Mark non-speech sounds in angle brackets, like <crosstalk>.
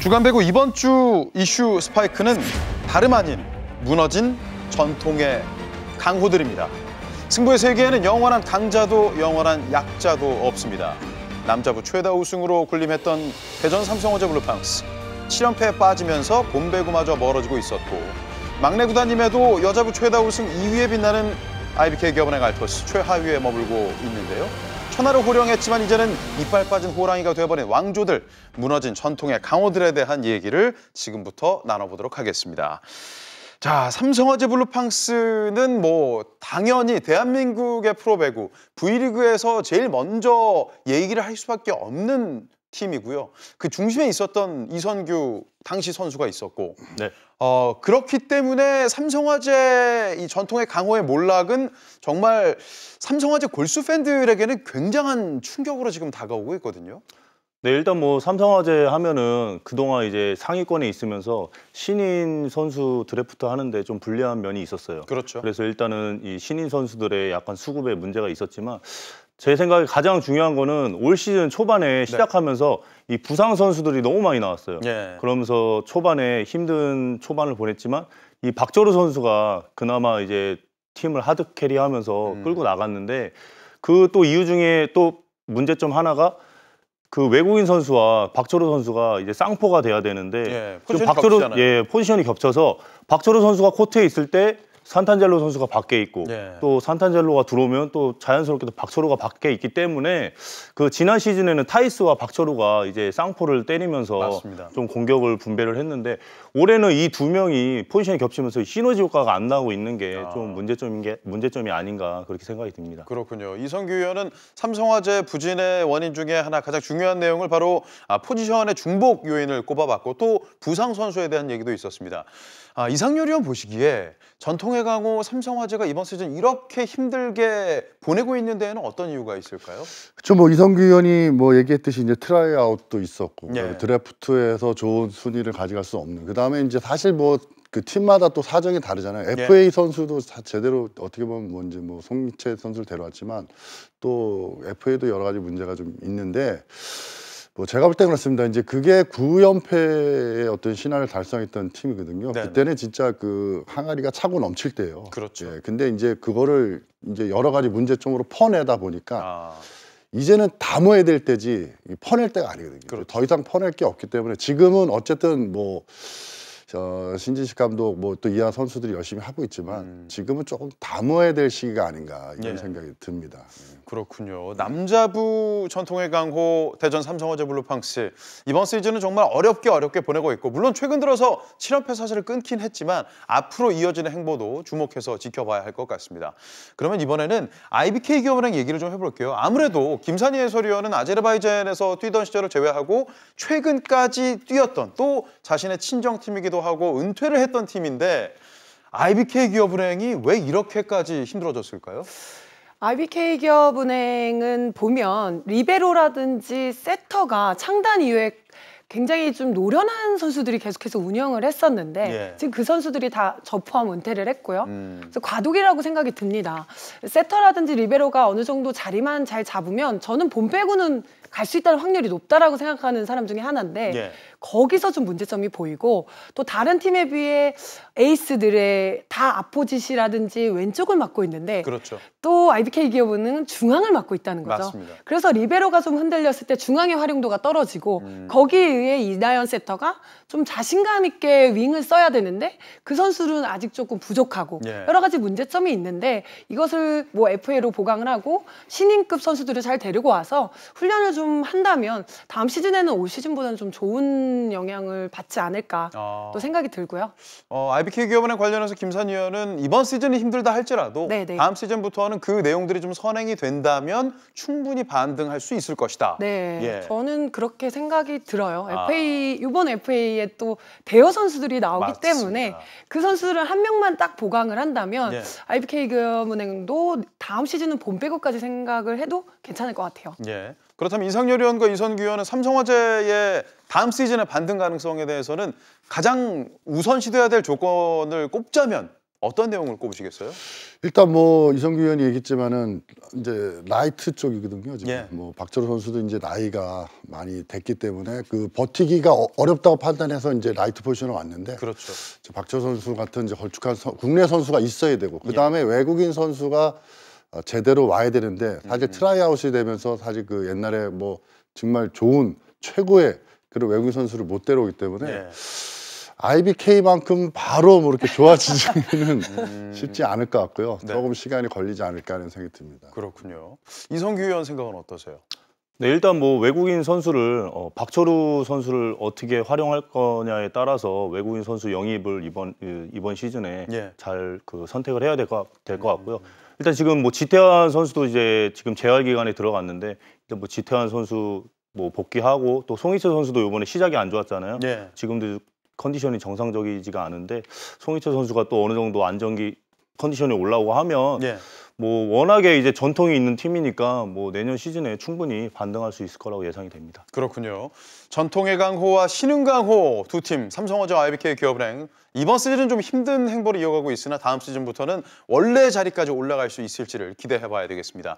주간 배구 이번 주 이슈 스파이크는 다름 아닌 무너진 전통의 강호들입니다. 승부의 세계에는 영원한 강자도 영원한 약자도 없습니다. 남자부 최다 우승으로 군림했던 대전 삼성어제 블루팡스. 7연패에 빠지면서 본배구마저 멀어지고 있었고 막내 구단임에도 여자부 최다 우승 2위에 빛나는 IBK 기업은행 알토스 최하위에 머물고 있는데요. 천하를 호령했지만 이제는 이빨 빠진 호랑이가 되어버린 왕조들, 무너진 전통의 강호들에 대한 얘기를 지금부터 나눠보도록 하겠습니다. 자, 삼성화재 블루팡스는 뭐 당연히 대한민국의 프로배구 V리그에서 제일 먼저 얘기를 할 수밖에 없는 팀이고요. 그 중심에 있었던 이선규 당시 선수가 있었고 네. 어, 그렇기 때문에 삼성화재 이 전통의 강호의 몰락은 정말 삼성화재 골수 팬들에게는 굉장한 충격으로 지금 다가오고 있거든요. 네, 일단 뭐 삼성화재 하면은 그동안 이제 상위권에 있으면서 신인 선수 드래프트 하는데 좀 불리한 면이 있었어요. 그렇죠. 그래서 일단은 이 신인 선수들의 약간 수급에 문제가 있었지만 제 생각에 가장 중요한 거는 올 시즌 초반에 네. 시작하면서 이 부상 선수들이 너무 많이 나왔어요. 예. 그러면서 초반에 힘든 초반을 보냈지만 이 박절우 선수가 그나마 이제 팀을 하드 캐리하면서 음. 끌고 나갔는데 그 또 이유 중에 또 문제점 하나가 그 외국인 선수와 박철호 선수가 이제 쌍포가 돼야 되는데 예, 좀 박철호 겹치잖아요. 예 포지션이 겹쳐서 박철호 선수가 코트에 있을 때 산탄젤로 선수가 밖에 있고 네. 또 산탄젤로가 들어오면 또 자연스럽게도 박철호가 밖에 있기 때문에 그 지난 시즌에는 타이스와 박철호가 이제 쌍포를 때리면서 맞습니다. 좀 공격을 분배를 했는데 올해는 이 두 명이 포지션이 겹치면서 시너지 효과가 안 나고 오 있는 게좀 아. 문제점인 게 문제점이 아닌가 그렇게 생각이 듭니다. 그렇군요. 이성규 의원은 삼성화재 부진의 원인 중에 하나 가장 중요한 내용을 바로 아, 포지션의 중복 요인을 꼽아봤고 또 부상 선수에 대한 얘기도 있었습니다. 아, 이상률 의원 보시기에 전통의 강호 삼성화재가 이번 시즌 이렇게 힘들게 보내고 있는 데에는 어떤 이유가 있을까요? 그렇죠. 뭐 이성규 의원이 뭐 얘기했듯이 이제 트라이아웃도 있었고 예. 드래프트에서 좋은 순위를 가져갈 수 없는. 그다음에 이제 사실 뭐 그 팀마다 또 사정이 다르잖아요. FA 네. 예. 선수도 제대로 어떻게 보면 뭔지 뭐, 뭐 송민채 선수를 데려왔지만 또 FA도 여러 가지 문제가 좀 있는데 뭐 제가 볼 때는 그렇습니다. 이제 그게 구연패의 어떤 신화를 달성했던 팀이거든요. 네네. 그때는 진짜 그 항아리가 차고 넘칠 때예요. 그렇죠. 예, 근데 이제 그거를 이제 여러 가지 문제점으로 퍼내다 보니까 아. 이제는 담아야 될 때지 퍼낼 때가 아니거든요. 그렇죠. 더 이상 퍼낼 게 없기 때문에 지금은 어쨌든 뭐저 신진식 감독 뭐 또 이하 선수들이 열심히 하고 있지만 음. 지금은 조금 담아야 될 시기가 아닌가 이런 예. 생각이 듭니다. 예. 그렇군요. 남자부 전통의 강호 대전 삼성화재 블루팡스 이번 시즌은 정말 어렵게 어렵게 보내고 있고 물론 최근 들어서 7연패 사실을 끊긴 했지만 앞으로 이어지는 행보도 주목해서 지켜봐야 할 것 같습니다. 그러면 이번에는 IBK 기업은행 얘기를 좀 해볼게요. 아무래도 김산희 해설위원은 아제르바이젠에서 뛰던 시절을 제외하고 최근까지 뛰었던 또 자신의 친정팀이기도 은퇴도 하고 은퇴를 했던 팀인데 IBK 기업은행이 왜 이렇게까지 힘들어졌을까요? IBK 기업은행은 보면 리베로라든지 세터가 창단 이후에 굉장히 좀 노련한 선수들이 계속해서 운영을 했었는데 예. 지금 그 선수들이 다 저 포함 은퇴를 했고요. 음. 그래서 과도기라고 생각이 듭니다. 세터라든지 리베로가 어느 정도 자리만 잘 잡으면 저는 본 빼고는 갈 수 있다는 확률이 높다라고 생각하는 사람 중에 하나인데 예. 거기서 좀 문제점이 보이고 또 다른 팀에 비해 에이스들의 다 앞포짓이라든지 왼쪽을 맡고 있는데 그렇죠. 또 IBK 기업은 중앙을 맡고 있다는 거죠. 맞습니다. 그래서 리베로가 좀 흔들렸을 때 중앙의 활용도가 떨어지고 음. 거기에 의해 이다연 세터가 좀 자신감 있게 윙을 써야 되는데 그 선수는 아직 조금 부족하고 예. 여러 가지 문제점이 있는데 이것을 뭐 FA로 보강을 하고 신인급 선수들을 잘 데리고 와서 훈련을 좀 한다면 다음 시즌에는 올 시즌보다는 좀 좋은 영향을 받지 않을까 아. 또 생각이 들고요. 어, IBK 기업은행 관련해서 김산 위원은 이번 시즌이 힘들다 할지라도 네네. 네. 다음 시즌부터는 그 내용들이 좀 선행이 된다면 충분히 반등할 수 있을 것이다. 네, 예. 저는 그렇게 생각이 들어요. 아. FA 이번 FA에 또 대여 선수들이 나오기 맞습니다. 때문에 그 선수를 한 명만 딱 보강을 한다면 예. IBK 기업은행도 다음 시즌은 봄 빼고까지 생각을 해도 괜찮을 것 같아요. 예. 그렇다면 이상열 의원과 이선규 의원은 삼성화재의 다음 시즌의 반등 가능성에 대해서는 가장 우선시돼야 될 조건을 꼽자면 어떤 내용을 꼽으시겠어요? 일단 뭐 이성규 의원이 얘기했지만은 이제 라이트 쪽이거든요. 지금 예. 뭐 박철호 선수도 이제 나이가 많이 됐기 때문에 그 버티기가 어, 어렵다고 판단해서 이제 라이트 포지션에 왔는데 그렇죠. 박철호 선수 같은 이제 걸쭉한 선, 국내 선수가 있어야 되고 그 다음에 예. 외국인 선수가 어, 제대로 와야 되는데 사실 음. 트라이아웃이 되면서 사실 그 옛날에 뭐 정말 좋은 최고의 그런 외국인 선수를 못 데려오기 때문에 네. IBK만큼 바로 뭐 이렇게 좋아지지는 <laughs> 음... 쉽지 않을 것 같고요. 네. 조금 시간이 걸리지 않을까 하는 생각이 듭니다. 그렇군요. 이성규 의원 생각은 어떠세요? 네, 일단 뭐 외국인 선수를 어, 박철우 선수를 어떻게 활용할 거냐에 따라서 외국인 선수 영입을 이번 그, 이번 시즌에 예. 잘그 선택을 해야 될것 될것 음. 같고요. 일단 지금 뭐 지태환 선수도 이제 지금 재활 기간에 들어갔는데 일단 뭐 지태환 선수 뭐 복귀하고 또 송희철 선수도 이번에 시작이 안 좋았잖아요. 예. 지금도 컨디션이 정상적이지가 않은데 송희철 선수가 또 어느 정도 안정기 컨디션이 올라오고 하면 예. 뭐 워낙에 이제 전통이 있는 팀이니까 뭐 내년 시즌에 충분히 반등할 수 있을 거라고 예상이 됩니다. 그렇군요. 전통의 강호와 신흥 강호 두 팀 삼성화재 IBK 기업은행 이번 시즌은 좀 힘든 행보를 이어가고 있으나 다음 시즌부터는 원래 자리까지 올라갈 수 있을지를 기대해봐야 되겠습니다.